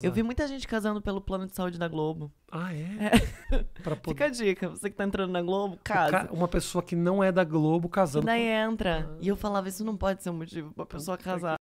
Eu vi muita gente casando pelo plano de saúde da Globo. Ah, é? é. Pra poder... Fica a dica, você que tá entrando na Globo, casa. Ca... Uma pessoa que não é da Globo casando. E daí com... entra. Ah. E eu falava, isso não pode ser um motivo pra pessoa casar.